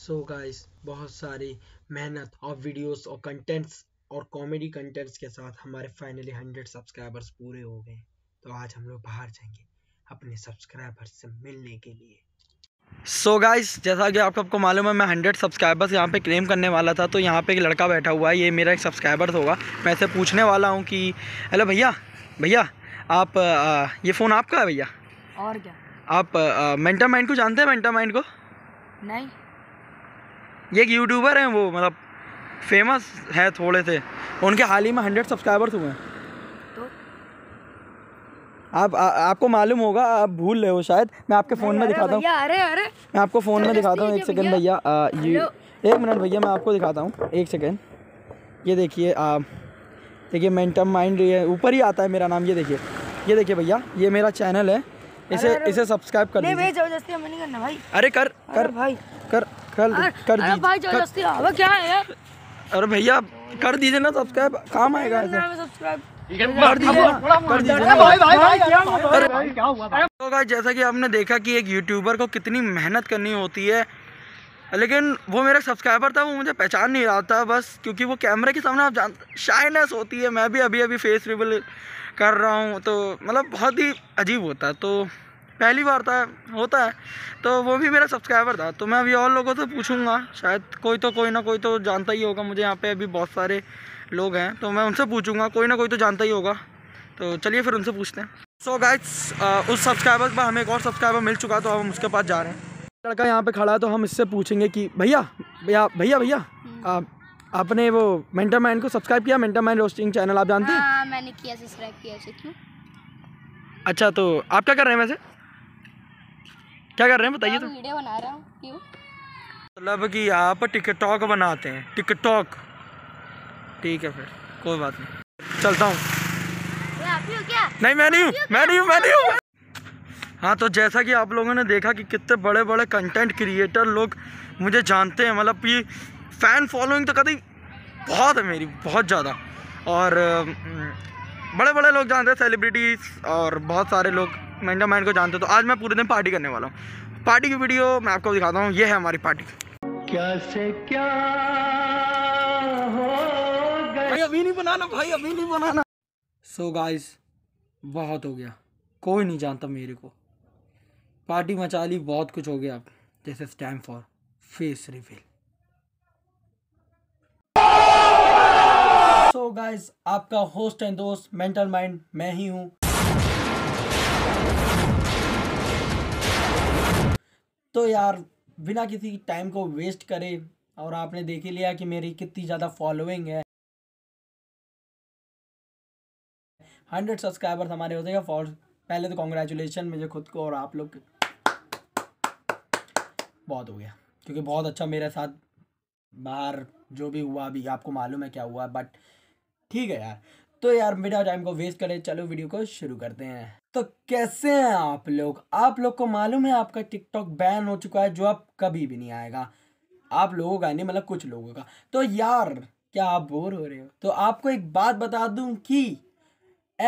सो so guys बहुत सारी मेहनत और वीडियोस और कंटेंट्स और कॉमेडी कंटेंट्स के साथ हमारे फाइनली हंड्रेड सब्सक्राइबर्स पूरे हो गए तो आज हम लोग बाहर जाएंगे अपने सब्सक्राइबर्स से मिलने के लिए सो so गाइस जैसा कि आप सबको मालूम है मैं हंड्रेड सब्सक्राइबर्स यहाँ पे क्लेम करने वाला था तो यहाँ पे एक लड़का बैठा हुआ है ये मेरा एक सब्सक्राइबर्स होगा मैं इसे पूछने वाला हूँ कि हेलो भैया भैया आप आ, ये फ़ोन आपका है भैया और क्या आप मेंटा माइंड को जानते हैं मेंटा माइंड को नहीं ये एक यूट्यूबर हैं वो मतलब फेमस है थोड़े से उनके हाल ही में हंड्रेड सब्सक्राइबर्स हुए हैं तो? आप आ, आपको मालूम होगा आप भूल रहे हो शायद मैं आपके फ़ोन में दिखाता हूँ अरे अरे मैं आपको फ़ोन में दिखाता हूँ एक सेकेंड भैया ये एक मिनट भैया मैं आपको दिखाता हूँ एक सेकेंड ये देखिए आप देखिए मेंटम माइंड ऊपर ही आता है मेरा नाम ये देखिए ये देखिए भैया ये मेरा चैनल है इसे इसे सब्सक्राइब कर लीजिए जबरदस्ती हमें नहीं करना भाई अरे कर कर भाई कर कर कर अरे भाई जबरदस्ती हवा क्या है यार अरे भैया कर दीजिए ना सब्सक्राइब काम आएगा ऐसे तो जैसा कि आपने देखा कि एक यूट्यूबर को कितनी मेहनत करनी होती है लेकिन वो मेरा सब्सक्राइबर था वो मुझे पहचान नहीं रहा था बस क्योंकि वो कैमरे के सामने आप जान शाइनेस होती है मैं भी अभी अभी फेस रिबल कर रहा हूँ तो मतलब बहुत ही अजीब होता है तो पहली बार था होता है तो वो भी मेरा सब्सक्राइबर था तो मैं अभी और लोगों से पूछूंगा शायद कोई तो कोई ना कोई तो जानता ही होगा मुझे यहाँ पे अभी बहुत सारे लोग हैं तो मैं उनसे पूछूंगा कोई ना कोई तो जानता ही होगा तो चलिए फिर उनसे पूछते हैं सो so गाइज उस सब्सक्राइबर पर हमें एक और सब्सक्राइबर मिल चुका तो हम उसके पास जा रहे हैं लड़का यहाँ पर खड़ा है तो हम इससे पूछेंगे कि भैया भैया भैया भैया आपने वो मेंटर मैन को सब्सक्राइब किया मेंटर मैन रोस्टिंग चैनल आप जानते हैं हाँ, मैंने किया सब्सक्राइब किया क्यों अच्छा तो आप क्या कर रहे हैं वैसे क्या कर रहे हैं बताइए हाँ, तो वीडियो बना रहा हूँ क्यों मतलब कि आप टिकटॉक बनाते हैं टिकटॉक ठीक है फिर कोई बात नहीं चलता हूँ नहीं मैं नहीं हूँ मैं नहीं हूँ मैं नहीं हूँ हाँ तो जैसा कि आप लोगों ने देखा कि कितने बड़े बड़े कंटेंट क्रिएटर लोग मुझे जानते हैं मतलब कि फ़ैन फॉलोइंग तो कभी बहुत है मेरी बहुत ज़्यादा और बड़े बड़े लोग जानते हैं सेलिब्रिटीज़ और बहुत सारे लोग मैंडा माइंड को जानते हैं तो आज मैं पूरे दिन पार्टी करने वाला हूँ पार्टी की वीडियो मैं आपको दिखाता हूँ ये है हमारी पार्टी क्या से क्या भाई अभी नहीं बनाना भाई अभी नहीं बनाना सो so गाइस बहुत हो गया कोई नहीं जानता मेरे को पार्टी मचा ली बहुत कुछ हो गया अब इज टाइम फॉर फेस रिफिल सो गाइस आपका होस्ट एंड दोस्त मेंटल माइंड मैं ही हूँ तो यार बिना किसी टाइम को वेस्ट करे और आपने देख ही लिया कि मेरी कितनी ज़्यादा फॉलोइंग है हंड्रेड सब्सक्राइबर्स हमारे होते हैं फॉर पहले तो कॉन्ग्रेचुलेशन मुझे खुद को और आप लोग बहुत हो गया क्योंकि बहुत अच्छा मेरे साथ बाहर जो भी हुआ अभी आपको मालूम है क्या हुआ बट ठीक है यार तो यार बिना टाइम को वेस्ट करें चलो वीडियो को शुरू करते हैं तो कैसे हैं आप लोग आप लोग को मालूम है आपका टिकटॉक बैन हो चुका है जो अब कभी भी नहीं आएगा आप लोगों का नहीं मतलब कुछ लोगों का तो यार क्या आप बोर हो रहे हो तो आपको एक बात बता दूं कि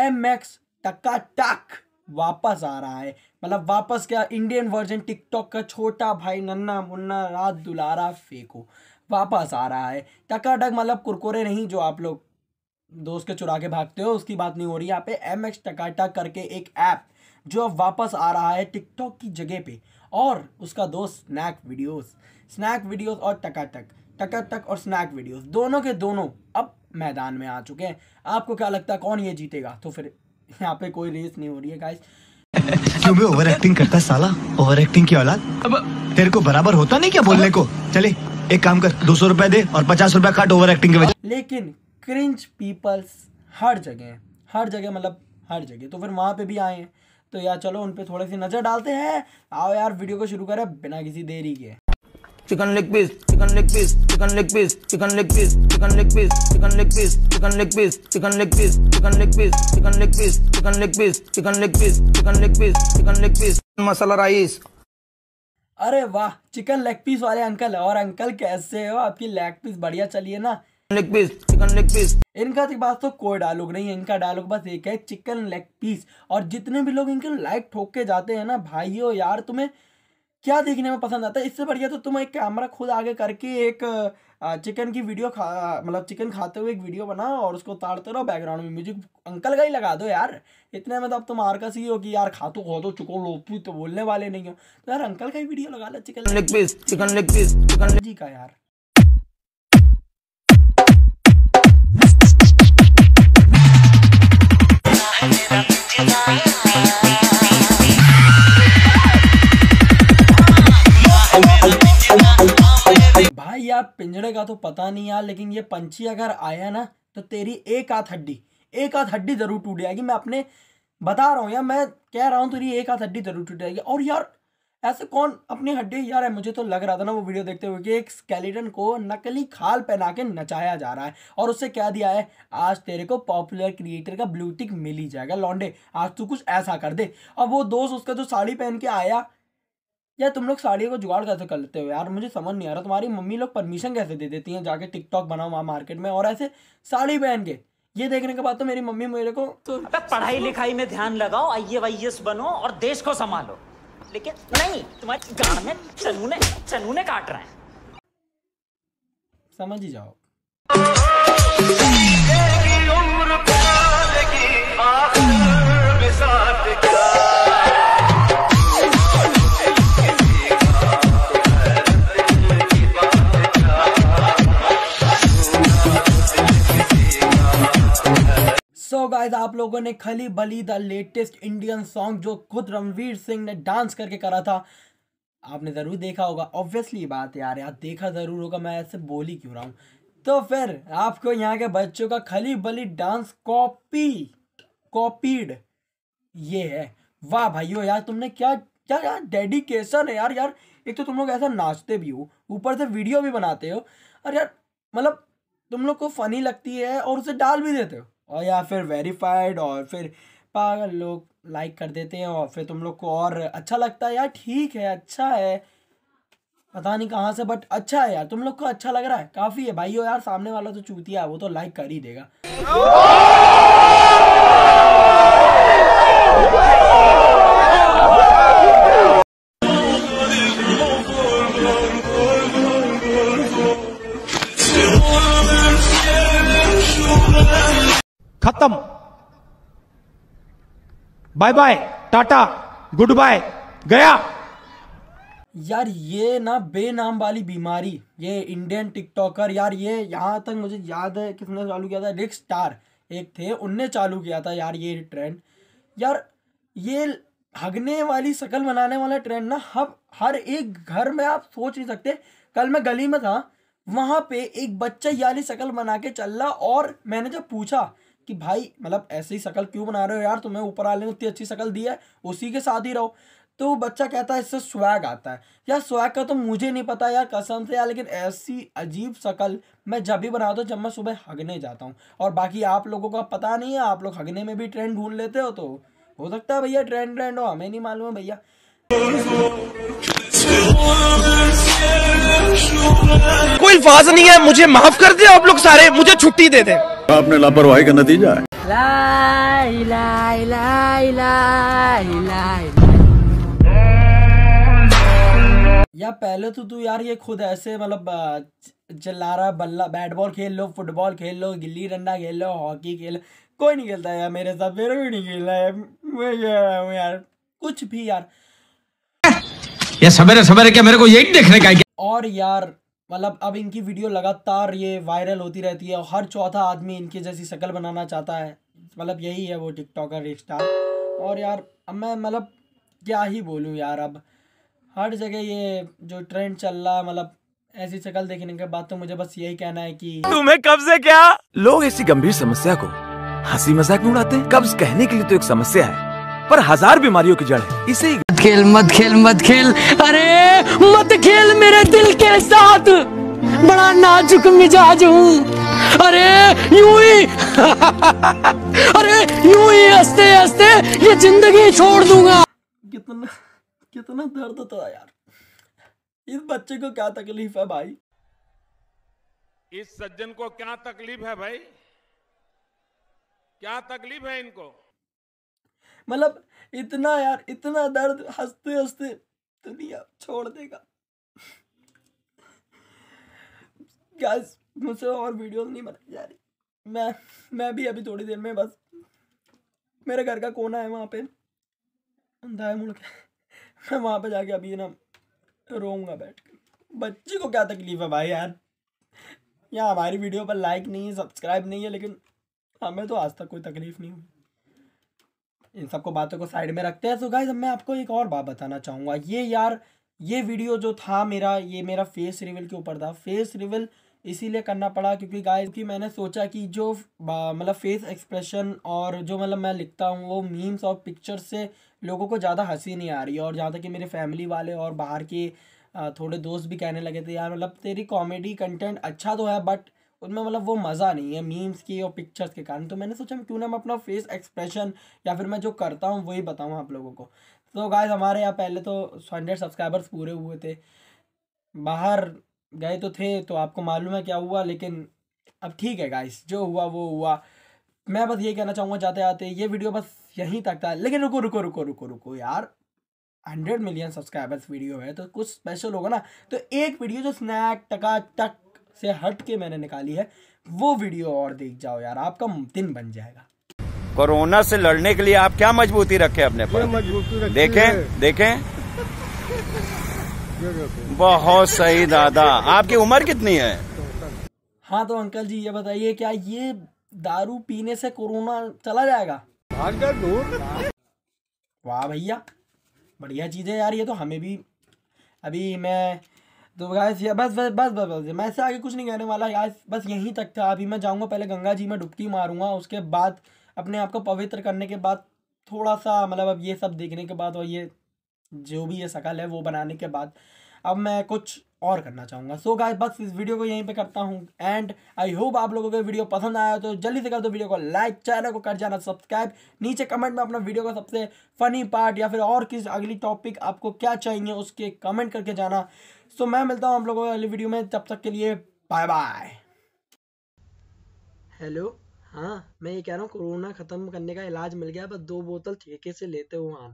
एम एक्स टक्का टक वापस आ रहा है मतलब वापस क्या इंडियन वर्जन टिकटॉक का छोटा भाई नन्ना मुन्ना रात दुलारा फेको वापस आ रहा है टका टक मतलब कुरकुरे नहीं जो आप लोग दोस्त के चुरा के भागते हो उसकी बात नहीं हो रही यहाँ पे एम एक्स टकाटा करके एक ऐप जो अब वापस आ रहा है टिकटॉक की जगह पे और उसका दोस्त स्नैक वीडियोस स्नैक वीडियोस और टकाटक टकाटक और स्नैक वीडियोस दोनों के दोनों अब मैदान में आ चुके हैं आपको क्या लगता है कौन ये जीतेगा तो फिर यहाँ पे कोई रेस नहीं हो रही है गाइस क्यों भी ओवर एक्टिंग करता है साला ओवर एक्टिंग की औलाद अब तेरे को बराबर होता नहीं क्या बोलने को चले एक काम कर दो सौ रुपए दे और पचास रुपया काट ओवर एक्टिंग के लेकिन क्रिंज पीपल्स हर जगह हर जगह मतलब हर जगह तो फिर वहाँ पे भी आए हैं तो यार चलो उन पर थोड़ी सी नज़र डालते हैं आओ यार वीडियो को शुरू करें बिना किसी देरी के chicken leg piece chicken leg piece chicken leg piece chicken leg piece chicken leg piece chicken leg piece chicken leg piece chicken leg piece chicken leg piece chicken leg piece chicken leg piece chicken leg piece chicken leg piece chicken leg piece masala rice अरे वाह chicken leg piece वाले uncle और uncle कैसे हो आपकी leg piece बढ़िया चलिए ना leg piece chicken leg piece इनका पास तो, तो कोई डायलॉग नहीं है इनका डायलॉग बस एक है चिकन लेग पीस और जितने भी लोग इनके लाइक ठोक के जाते हैं ना हो यार तुम्हें क्या देखने में पसंद आता है इससे बढ़िया तो तुम एक कैमरा खुद आगे करके एक चिकन की वीडियो खा मतलब चिकन खाते हुए एक वीडियो बनाओ और उसको उतारते रहो बैकग्राउंड में म्यूजिक अंकल का ही लगा दो यार इतने में तो अब तुम का सी हो कि यार खा तो खो तो, दो चुको लो तो बोलने वाले नहीं हो तो यार अंकल का ही वीडियो लगा लो chicken leg piece chicken leg piece chicken जी का यार पिंजड़े का तो पता नहीं यार लेकिन ये पंछी अगर आया ना तो तेरी एक आध हड्डी एक आध हड्डी ज़रूर टूट जाएगी मैं अपने बता रहा हूँ यार मैं कह रहा हूँ तेरी एक आध हड्डी ज़रूर टूट जाएगी और यार ऐसे कौन अपनी हड्डी यार है मुझे तो लग रहा था ना वो वीडियो देखते हुए कि एक स्केलेटन को नकली खाल पहना के नचाया जा रहा है और उससे क्या दिया है आज तेरे को पॉपुलर क्रिएटर का ब्लूटिक मिल ही जाएगा लॉन्डे आज तू कुछ ऐसा कर दे अब वो दोस्त उसका जो साड़ी पहन के आया यार तुम लोग साड़ियों को जुगाड़ कैसे कर लेते हो यार मुझे समझ नहीं आ रहा तुम्हारी मम्मी लोग परमिशन कैसे दे देती हैं जाके टिकटॉक बनाओ वहाँ मार्केट में और ऐसे साड़ी पहन के ये देखने के बाद तो मेरी मम्मी मेरे को तो पढ़ाई लिखाई में ध्यान लगाओ आई वाई बनो और देश को संभालो लेकिन नहीं तुम्हारे गाड़ में चनूने चनूने काट रहे हैं समझ ही जाओ उम्र सो so गाइज आप लोगों ने Khalibali the latest Indian song जो खुद रणवीर सिंह ने डांस करके करा था आपने ज़रूर देखा होगा ऑब्वियसली बात यार यार देखा ज़रूर होगा मैं ऐसे बोल ही क्यों रहा हूँ तो फिर आपको यहाँ के बच्चों का खली बली डांस कॉपी कॉपीड ये है वाह भाइयों यार तुमने क्या क्या यार डेडिकेशन है यार यार एक तो तुम लोग ऐसा नाचते भी हो ऊपर से वीडियो भी बनाते हो और यार मतलब तुम लोग को फ़नी लगती है और उसे डाल भी देते हो और या फिर वेरीफाइड और फिर पागल लोग लाइक कर देते हैं और फिर तुम लोग को और अच्छा लगता है यार ठीक है अच्छा है पता नहीं कहाँ से बट अच्छा है यार तुम लोग को अच्छा लग रहा है काफ़ी है भाई हो यार सामने वाला तो चूतिया वो तो लाइक कर ही देगा खत्म bye bye tata goodbye गया यार ये ना बेनाम वाली बीमारी ये इंडियन टिकटॉकर यार ये यहां तक मुझे याद है किसने चालू किया था रिक स्टार एक थे उनने चालू किया था यार ये ट्रेंड यार ये हगने वाली शकल बनाने वाला ट्रेंड ना हम हर एक घर में आप सोच नहीं सकते कल मैं गली में था वहां पे एक बच्चा याली शकल बना के चल रहा और मैंने जब पूछा कि भाई मतलब ऐसे ही शकल क्यों बना रहे हो यार तुम्हें ऊपर वाले ने इतनी अच्छी शकल दी है उसी के साथ ही रहो तो बच्चा कहता है इससे स्वैग आता है यार स्वैग का तो मुझे नहीं पता यार कसम से यार लेकिन ऐसी अजीब शकल मैं जब भी बनाता हूँ जब मैं सुबह हगने जाता हूँ और बाकी आप लोगों का पता नहीं है आप लोग हगने में भी ट्रेंड ढूंढ लेते हो तो हो सकता है भैया ट्रेंड ट्रेंड हो हमें नहीं मालूम है भैया कोई फाज नहीं है मुझे माफ कर दे आप लोग सारे मुझे छुट्टी दे दे आपने लापरवाही का नतीजा है या पहले तो तू यार ये खुद ऐसे मतलब रहा बल्ला बैट बॉल खेल लो फुटबॉल खेल लो गिल्ली डंडा खेल लो हॉकी खेल कोई नहीं खेलता यार मेरे साथ मेरे भी नहीं खेल रहा है मैं यार कुछ भी यार ये सवेरे सवेरे क्या मेरे को यही देखने का है और यार मतलब अब इनकी वीडियो लगातार ये वायरल होती रहती है और हर चौथा आदमी इनके जैसी शक्ल बनाना चाहता है मतलब यही है वो टिकटॉकर स्टार और यार अब मैं मतलब क्या ही बोलूँ यार अब हर जगह ये जो ट्रेंड चल रहा है मतलब ऐसी शक्ल देखने के बाद तो मुझे बस यही कहना है कि तुम्हें कब से क्या लोग ऐसी गंभीर समस्या को हंसी मजाक में उड़ाते हैं कब्ज कहने के लिए तो एक समस्या है पर हजार बीमारियों की जड़ है इसे ही खेल मत खेल मत खेल अरे मत खेल मेरे दिल के साथ बड़ा नाजुक मिजाज हूँ अरे यूं ही अरे यूं ही हंसते हंसते ये जिंदगी छोड़ दूंगा कितना कितना दर्द था यार इस बच्चे को क्या तकलीफ है भाई इस सज्जन को क्या तकलीफ है भाई क्या तकलीफ है इनको मतलब इतना यार इतना दर्द हंसते हंसते दुनिया छोड़ देगा गाइस मुझसे और वीडियो नहीं बनाई जा रही मैं मैं भी अभी थोड़ी देर में बस मेरे घर का कोना है वहाँ पे दाएँ मुड़ के मैं वहाँ पे जाके अभी ना रोऊंगा बैठ के बच्ची को क्या तकलीफ है भाई यार यहाँ हमारी वीडियो पर लाइक नहीं है सब्सक्राइब नहीं है लेकिन हमें तो आज तक कोई तकलीफ नहीं हुई इन सबको बातों को साइड में रखते हैं सो गाइज मैं आपको एक और बात बताना चाहूँगा ये यार ये वीडियो जो था मेरा ये मेरा फेस रिविल के ऊपर था फेस रिविल इसीलिए करना पड़ा क्योंकि गाइस कि मैंने सोचा कि जो मतलब फेस एक्सप्रेशन और जो मतलब मैं लिखता हूँ वो मीम्स और पिक्चर से लोगों को ज़्यादा हंसी नहीं आ रही और जहाँ तक कि मेरे फैमिली वाले और बाहर के थोड़े दोस्त भी कहने लगे थे यार मतलब तेरी कॉमेडी कंटेंट अच्छा तो है बट उनमें मतलब वो मज़ा नहीं है मीम्स की और पिक्चर्स के कारण तो मैंने सोचा क्यों ना मैं अपना फेस एक्सप्रेशन या फिर मैं जो करता हूँ वही बताऊँ आप लोगों को तो गाइज हमारे यहाँ पहले तो हंड्रेड सब्सक्राइबर्स पूरे हुए थे बाहर गए तो थे तो आपको मालूम है क्या हुआ लेकिन अब ठीक है गाइस जो हुआ वो हुआ मैं बस ये कहना चाहूँगा जाते आते ये वीडियो बस यहीं तक था लेकिन रुको रुको रुको रुको रुको यार हंड्रेड मिलियन सब्सक्राइबर्स वीडियो है तो कुछ स्पेशल होगा ना तो एक वीडियो जो स्नैक टका टक से हट के मैंने निकाली है वो वीडियो और देख जाओ यार आपका दिन बन जाएगा कोरोना से लड़ने के लिए आप क्या मजबूती रखे अपने पर मजबूती देखें देखें बहुत सही दादा आपकी उम्र कितनी है हाँ तो अंकल जी ये बताइए क्या ये दारू पीने से कोरोना चला जाएगा वाह भैया बढ़िया चीज़ है यार ये तो हमें भी अभी मैं तो गाइस ये बस बस बस बस बस मैं इससे आगे कुछ नहीं कहने वाला गाइस बस यहीं तक था अभी मैं जाऊँगा पहले गंगा जी में डुबकी मारूंगा उसके बाद अपने आप को पवित्र करने के बाद थोड़ा सा मतलब अब ये सब देखने के बाद और ये जो भी ये शकल है वो बनाने के बाद अब मैं कुछ और करना चाहूँगा सो गाय बस इस वीडियो को यहीं पे करता हूँ एंड आई होप आप लोगों को वीडियो पसंद आया तो जल्दी से कर दो वीडियो को लाइक चैनल को कर जाना सब्सक्राइब नीचे कमेंट में अपना वीडियो का सबसे फनी पार्ट या फिर और किस अगली टॉपिक आपको क्या चाहिए उसके कमेंट करके जाना सो so मैं मिलता हूँ आप लोगों को अगली वीडियो में तब तक के लिए बाय बाय हेलो हाँ मैं ये कह रहा हूँ कोरोना ख़त्म करने का इलाज मिल गया बस दो बोतल ठेके से लेते हुए आना